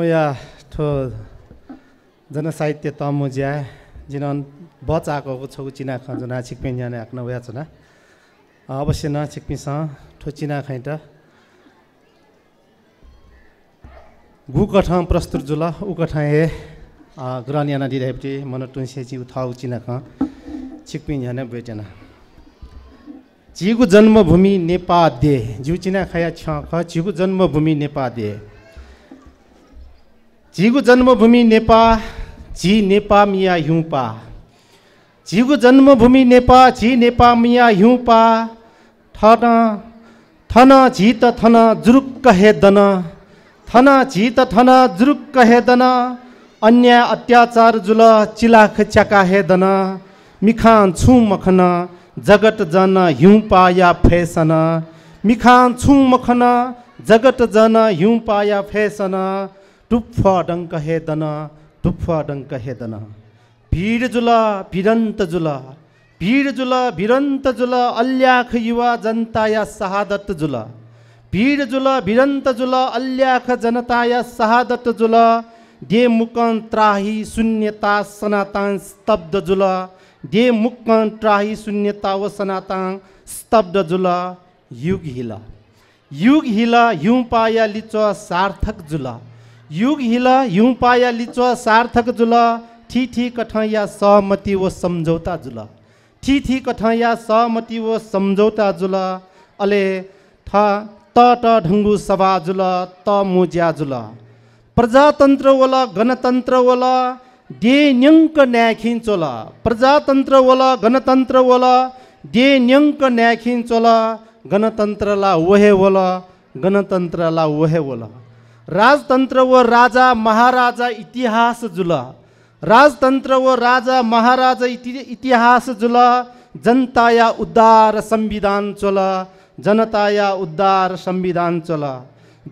या ठो जनसाहित्य ज्या जिन आएको छौ चिना खजना छिक्पिङ जाने हाक्न उयाचना अवश्य न छिक्पिङसँग ठो चिना खैँट गुकठ प्रस्तुत जुल उकठाँ हे ग्रहण डिराइपटी मन टुन्सेची उठाउ चिना ख छिक्पिङ जाने भेटेन जिगु जन्मभूमि नेपाल दे जिउ चिना खाया छ ख जिगु जन्मभूमि नेपाल दे झिगु जन्मभूमि नेपा झी नेपा मिया हिउँपा झिगु जन्मभूमि नेपा झी नेपा मिया हिउँपा थन थन झी त थन जुरुक्क हे दन थन झी त थन जुरुक्क हे दन अन्याय अत्याचार जुल चिलाख च्याका हे दन मिखान छु मखन जगत जन हिउँपा या फेसन मिखान छु मखन जगत जन हिउँपा या फेसन टुप्फ डङ्क हेदन टुप्फ डङ्क हेदन भिड जुल भिरन्त जुल भिड जुल भिरन्त जुल अल्याख युवा जनता या जुल भिड जुल भिरन्त जुल अल्याख जनता सहादत जुल दे मुकन त्राही शून्यता सनातन स्तब्ध जुल दे मुकन त्राही शून्यता व सनातन स्तब्ध जुल युग हिल युग हिल हिउँ पाया लिच सार्थक जुल युग हिल हिउँ पाया लिच सार्थक जुल ठी ठी कठैया सहमति वो सम्झौता जुल ठी ठी कठैया सहमति वो सम्झौता जुल अले ठ त ट ढुङ्गु सभा जुल त मुज्या जुल प्रजातन्त्र वल गणतन्त्र वल डे न्यङ्क न्याखिन्छोल प्रजातन्त्र वल गणतन्त्र वल डे न्यङ्क ला गणतन्त्रला वहे वल गणतन्त्रला वहे वला राजतन्त्र व राजा महाराजा इतिहास जुल राजतन्त्र व राजा महाराजा इति इतिहास जुल जनता या उद्धार संविधान चल जनता या उद्धार संविधान चल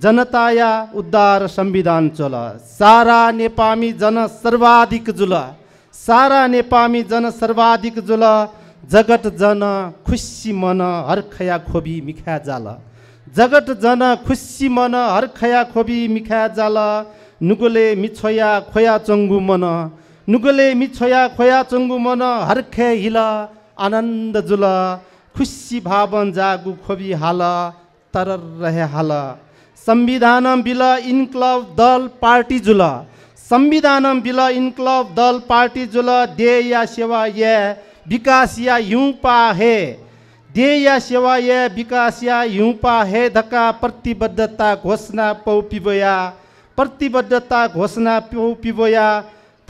जनता या उद्धार संविधान चल सारा नेपामी जन सर्वाधिक जुल सारा नेपामी जन सर्वाधिक जुल जगत जन खुसी मन हर्खया खोबी मिख्या जाला जगत जन खुसी मन हर्खया खोबी मिखा जाल नुगोले मिछोया खोया चङ्गु मन नुगोले मिछोया खोया चङ्गु मन हर्खे हिल आनन्द जुल खुसी भावन जागु खोबी हाल तर रहे हाल संविधान बिल इन्क्लब दल पार्टी जुल संविधान बिल इन्क्लब दल पार्टी जुल दे या सेवा या विकास या हिउँ पा हे सेवा या विकास या हिउँपा हे धक्का प्रतिबद्धता घोषणा पौ पिबोया प्रतिबद्धता घोषणा पौ पिबोया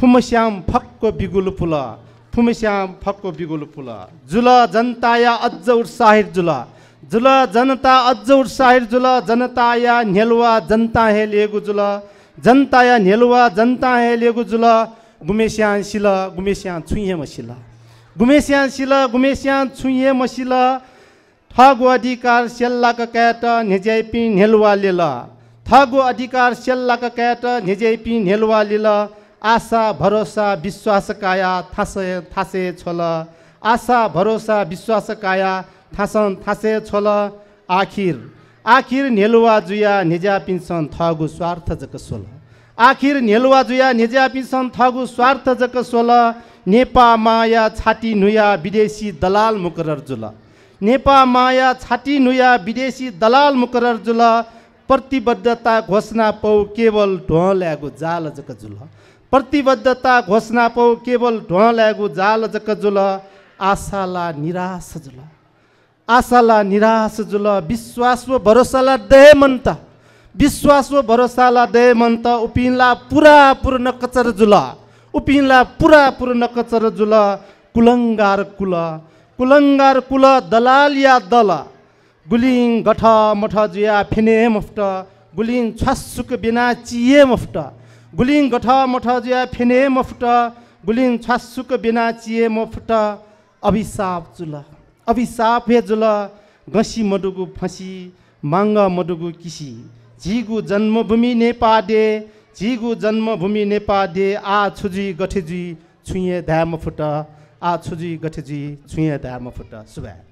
फुमश्याम फक्को बिगुल फुल फुमश्याम फक्को बिगुल फुल जुल जनता या अझ उत्साहित जुल जुल जनता अझ उत्साहित जुल जनता या नेलुवा जनता हे लिएको जुल जनता या नेलुवा जनता हे लिएको जुल गुमेस्यान सिल गुमेस्यान छुइहेम मसिला गुमेस्यान सिल गुमेस्यान छुइए मसिल ठगो अधिकार सेल्लाक क्याट निजेपी नेलवा लिल ठगो अधिकार सेल्लाक क्याट निजेपी नेलवा लिल आशा भरोसा विश्वास काया थासे थासे छोल आशा भरोसा विश्वास काया थासन थासे छोल आखिर आखिर नेलुवा जुया निजा पिन्छन् थगु स्वार्थ जक सोला आखिर नेलुवा जुया निज्यापिसन पिसन स्वार्थ जक सोल नेपा माया छाटी नुया विदेशी दलाल मुकरर जुल नेपा माया छाटी नुया विदेशी दलाल मुकरर जुल प्रतिबद्धता घोषणा पौ केवल ढुवाँ ल्यागु जाल जक जुल प्रतिबद्धता घोषणा पौ केवल ढुवाँ ल्यागु जाल जक जुल आशाला निराश जुल आशाला निराश जुल विश्वास व भरोसाला देह मन्ता विश्वास त उपिनला पुरा ಉಪಿನ್ಲಾ कचर जुल उपिनला पुरा ಪುರಾಪುರ कचर जुल कुलङ्गार कुल कुलङ्गार कुल दलाल या दल गुलिङ गठ मठ जुया फिने मफ्ट गुलिङ छासुक बिना चिए मफ्ट गुलिङ गठ मठ जुया फिने मफ्ट गुलिङ छासुक बिना चिए मफ्ट अभिशाप जुल अभिशाप हे जुल गसी मडुगु फसी माङ्ग मडुगु किसी जिगु जन्मभूमि नेपादे जिगु जन्मभूमि नेपादे आ छुजी गठेजी छुए धाम फुट आ छुजी गठेजी छुइँ धाम फुट सुभा